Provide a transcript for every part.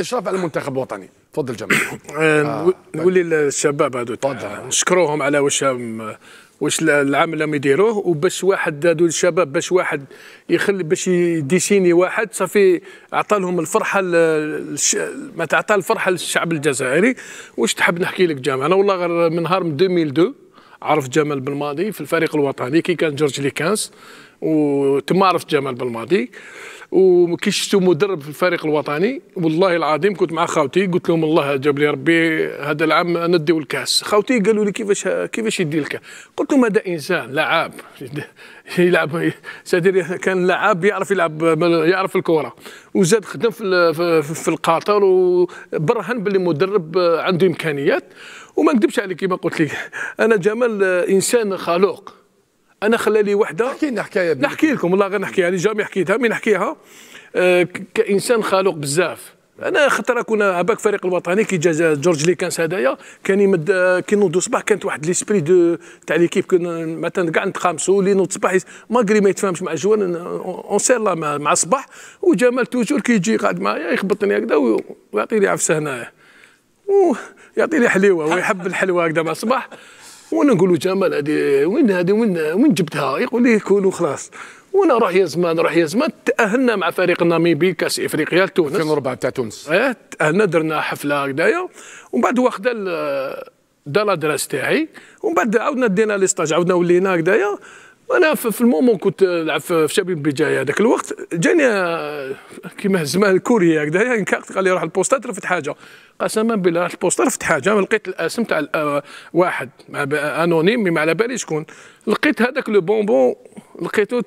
اشراف على المنتخب الوطني تفضل جمال آه. آه، طيب. نولي للشباب هذو تفضل نشكروهم على واش واش العمل اللي يديروه وباش واحد هذو الشباب باش واحد يخلي باش يديسيني واحد صافي عطى لهم الفرحه ما تعطى الفرحه للشعب الجزائري واش تحب نحكي لك جمال انا والله غير من نهار 2002 عرفت جمال بالماضي في الفريق الوطني كي كان جورج ليكانس وتما عرفت جمال بالماضي وكي شفتوا مدرب في الفريق الوطني والله العظيم كنت مع خاوتي قلت لهم الله جاب لي ربي هذا العام نديو الكاس خاوتي قالوا لي كيفاش كيفاش يدي الكاس قلت لهم هذا انسان لعاب يلعب سادير كان لعاب يعرف يلعب يعرف الكره وزاد خدم في في القطر وبرهن باللي مدرب عنده امكانيات وما نكذبش عليك كما قلت لك انا جمال انسان خلوق انا خلى لي وحده احكي لنا حكايه نحكي لكم والله غير نحكيها لي جامي حكيتها مي نحكيها آه، كانسان خالق بزاف انا خطره كنا عباك فريق الوطني كي جا جورج لي كان هذايا كان يمد كي نوضو الصباح كانت واحد ليسبري دو تاع ليكيب كنا مثلا كاع نتقامسو اللي نوض الصباح ماكري ما يتفاهمش مع الجوان اون سير مع الصباح وجمال توجور كي يجي قاعد معايا يخبطني هكذا ويعطيني عفسه هنايا يعطيني حليوه ويحب الحلوه هكذا مع الصباح وانا نقول له جمال هذه وين هذه وين وين جبتها يقول لي كولو خلاص وانا روح يا زمان روح يا زمان تاهلنا مع فريق الناميبي كاس افريقيا لتونس 2004 تاع تونس اه تاهلنا درنا حفله هكذايا ومن بعد واخد دا لادريس تاعي ومن بعد عاودنا دينا لي ستاج عاودنا ولينا هكذايا وانا في المومون كنت نلعب في شباب بجايه هذاك الوقت جاني آه، كيما زمان الكوري هكذا يعني قال لي روح البوسطات رفت حاجه قسما بالله رحت البوسطه رفت حاجه لقيت الاسم آه، تاع آه، واحد انونيم ما على بالي شكون لقيت هذاك لو بونبون لقيته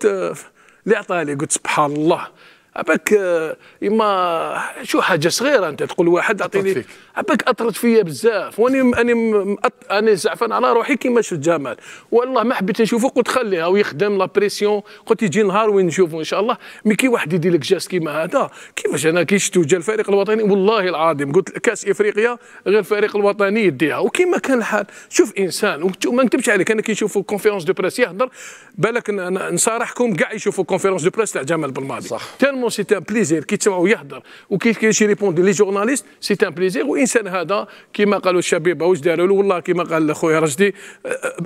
اللي عطاه لي قلت سبحان الله عباك اما شو حاجه صغيره انت تقول واحد اعطيني عباك اطرت فيا بزاف واني اني مأط... اني زعفان على روحي كيما شفت جمال والله ما حبيت نشوفه قلت خليها ويخدم لا بريسيون قلت يجي نهار وين نشوفه ان شاء الله مي كي واحد يدير لك جاست كيما هذا كيفاش انا كي شفتو جا الفريق الوطني والله العظيم قلت كاس افريقيا غير الفريق الوطني يديها وكيما كان الحال شوف انسان وما نكتبش عليك انا كي نشوف كونفيرونس دو بريس يهضر بالك نصارحكم كاع يشوفوا كونفيرونس دو بريس تاع جمال بالماضي صح فريمون سي ان بليزير كي تسمعوا يهضر وكي كيش يريبوندي لي جورناليست سي ان بليزير وانسان هذا كما قالوا الشبيبه واش داروا له والله كما قال خويا رشدي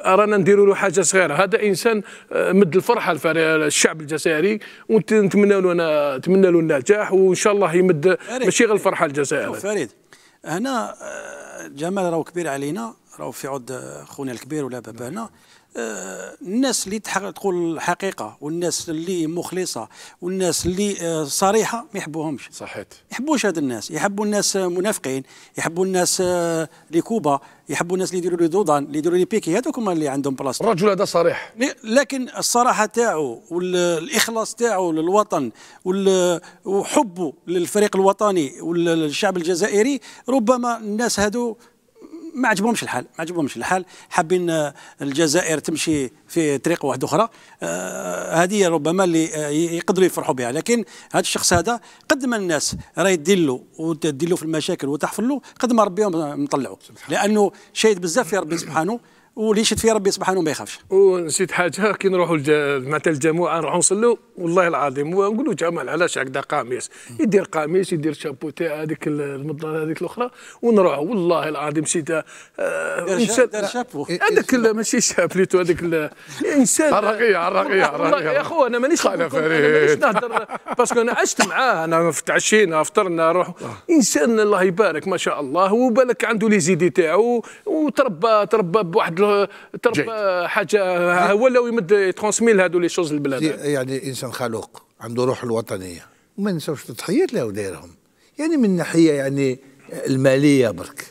رانا نديروا له حاجه صغيره هذا انسان مد الفرحه للشعب الجزائري ونتمنى له انا نتمنى له النجاح وان شاء الله يمد ماشي غير الفرحه للجزائر فريد هنا جمال راهو كبير علينا راهو في عود خونا الكبير ولا بابانا آه، الناس اللي تقول الحقيقه والناس اللي مخلصه والناس اللي آه، صريحه ما يحبوهمش صحيت يحبوش هاد الناس يحبوا الناس منافقين يحبوا الناس آه، لي كوبا يحبوا الناس اللي يديروا لي دودان اللي يديروا لي بيكي هذوك هما اللي عندهم بلاصه الرجل هذا صريح لكن الصراحه تاعو والاخلاص تاعو للوطن وحبه للفريق الوطني والشعب الجزائري ربما الناس هادو ما عجبهمش الحال ما عجبهمش الحال حابين آه، الجزائر تمشي في طريق واحده اخرى آه، هذه ربما اللي آه، يقدروا يفرحوا بها لكن هذا الشخص هذا قد ما الناس راه تدير له وتدير له في المشاكل وتحفر له قد ما ربي مطلعه لانه شهيد بزاف في ربي سبحانه واللي يشد فيه ربي سبحانه ما يخافش ونسيت حاجه كي نروحوا معناتها الجماعه نروحوا نصلوا والله العظيم ونقولوا جمال علاش هكذا قميص يدير قميص يدير شابو تاع هذيك المضه هذيك الاخرى ونروحوا والله العظيم سيت آه، انسان شابو إيه، هذاك ماشي شاب ليتو هذاك انسان الرقيع الرقيع الرقيع يا خو انا مانيش خالف نهضر باسكو انا عشت معاه انا تعشينا فطرنا روح انسان الله يبارك ما شاء الله وبالك عنده لي زيدي تاعو وتربى تربى بواحد تربى حاجه ولا يمد يترونسمي لهذو لي شوز للبلاد يعني انسان خلوق عنده روح الوطنيه وما نساوش التضحيات اللي دايرهم يعني من ناحيه يعني الماليه برك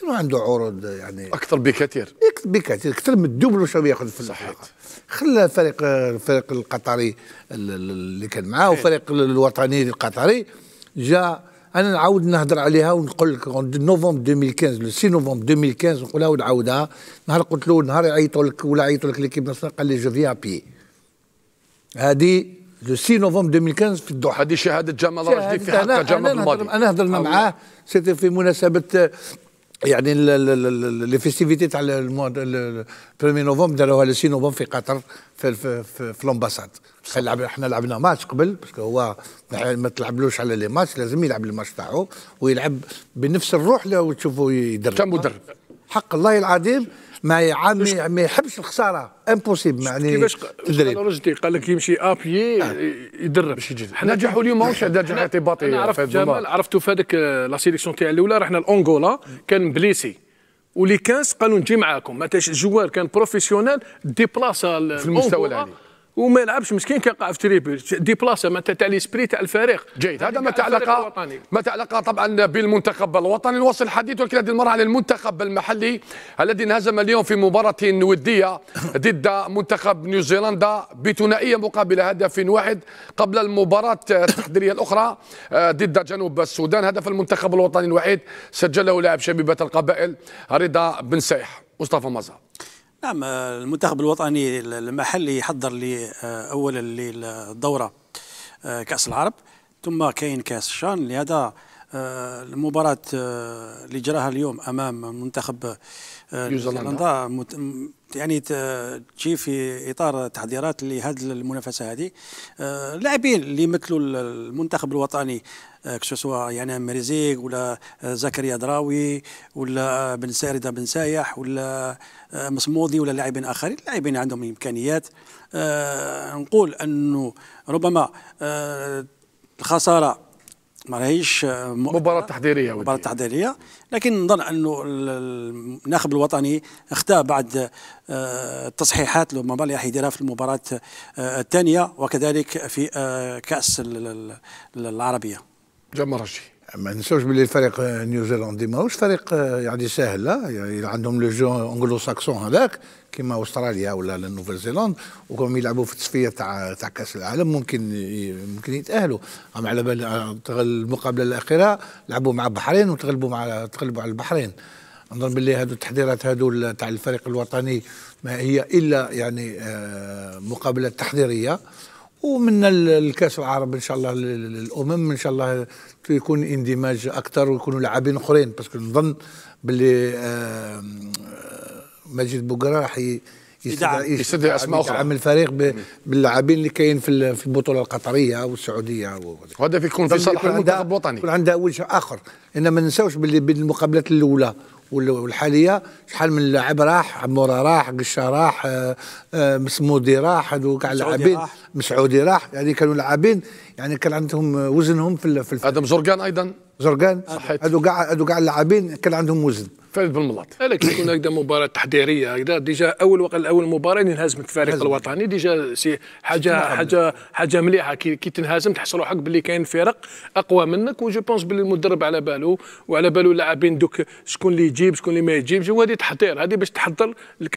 كانوا عنده عروض يعني اكثر بكثير بكثير اكثر من الدوبل شو ياخذ في الحلقه خلى فريق الفريق القطري اللي كان معاه وفريق الوطني القطري جاء انا نعاود نهضر عليها ونقول لك نوفمبر 2015 لو 6 نوفمبر 2015 نقولها ونعاودها نهار قلت له نهار يعيطوا لك ولا يعيطوا لك ليكيب نصر قال لي جو فيا بي هذه لو 6 نوفمبر 2015 في الدوحه هذه شهاده جمال رشدي في حق جمال الماضي انا هضرنا معاه سيتي في مناسبه يعني لي فيستيفيتي تاع البريمي نوفمبر داروها سي نوفمبر في قطر في في, لومباساد احنا لعبنا ماتش قبل باسكو هو ما تلعبلوش على لي ماتش لازم يلعب الماتش تاعو ويلعب بنفس الروح اللي تشوفوا يدرب كمدرب حق الله العظيم ما يعمي ما يحبش الخساره امبوسيبل يعني كيفاش قالوا رجدي قال لك يمشي ابيي آه. يدرب باش يجي حنا نجحوا اليوم ماهوش نجاح اعتباطي انا عرفت جمال عرفتوا في هذيك لا سيليكسيون تاع الاولى رحنا لانغولا كان بليسي ولي 15 قالوا نجي معاكم ما الجوار كان بروفيسيونيل ديبلاصا في المستوى العالي وما يلعبش مسكين كيقع قاع في تريبل بلاصة ما تاع ليسبري تاع الفريق جيد هذا يعني ما تعلق ما تعلق طبعا بالمنتخب الوطني الوصل الحديث ولكن هذه المره على المنتخب المحلي الذي انهزم اليوم في مباراه وديه ضد منتخب نيوزيلندا بثنائيه مقابل هدف واحد قبل المباراه التحضيريه الاخرى آه، ضد جنوب السودان هدف المنتخب الوطني الوحيد سجله لاعب شبيبه القبائل رضا بن سايح مصطفى مزار نعم آه، المنتخب الوطني المحلي يحضر لي آه، اولا للدوره آه، كاس العرب ثم كاين كاس الشان لهذا آه، المباراة آه، اللي جراها اليوم أمام منتخب آه، نيوزيلندا يعني تجي في اطار تحضيرات لهذه المنافسه هذه اللاعبين اللي يمثلوا المنتخب الوطني سوا يعني مريزيك ولا زكريا دراوي ولا بن سارده بن سايح ولا مصمودي ولا لاعبين اخرين لاعبين عندهم امكانيات نقول انه ربما الخساره ما لهيش آه، مباراة تحضيرية مباراة تحضيرية لكن نظن انه الناخب الوطني اختا بعد التصحيحات آه، لما ما يديرها في المباراة آه، الثانية وكذلك في كأس العربية جمرجي ما ننساوش باللي الفريق آه, نيوزيلندي ماهوش فريق آه, يعني ساهل لا يعني عندهم لو جو انجلو ساكسون هذاك كيما استراليا ولا نوفل زيلاند وكم يلعبوا في التصفيه تاع تاع كاس العالم ممكن ممكن يتاهلوا اما على بال المقابله آه, الاخيره لعبوا مع البحرين وتغلبوا مع تغلبوا على البحرين نظن باللي هذو التحضيرات هذو تاع الفريق الوطني ما هي الا يعني مقابله تحضيريه ومن الكاس العرب ان شاء الله للامم ان شاء الله يكون اندماج اكثر ويكونوا لاعبين اخرين باسكو نظن باللي مجد بوكرا راح يستدعي اسماء اخرى يعمل الفريق باللاعبين اللي كاين في البطوله القطريه والسعوديه وهذا يكون في صالح المنتخب الوطني يكون عندها وجه اخر انما ما ننساوش باللي بين المقابلات الاولى والحاليه شحال من لاعب راح عموره راح قشه راح آه، آه، مسمودي راح كاع اللاعبين مسعودي راح يعني كانوا لاعبين يعني كان عندهم وزنهم في الفريق هذا زرقان ايضا زرقان هذو كاع هذو كاع اللاعبين كان عندهم وزن فاز بالملاط لكن تكون هكذا مباراه تحضيريه هكذا ديجا اول اول مباراه اللي انهزمت الفريق الوطني ديجا سي حاجه حاجه حاجه مليحه كي, كي تنهزم تحس روحك باللي كاين فرق اقوى منك وجو بونس باللي المدرب على باله وعلى باله اللاعبين دوك شكون اللي يجيب شكون اللي ما يجيبش وهذه تحضير هذه باش تحضر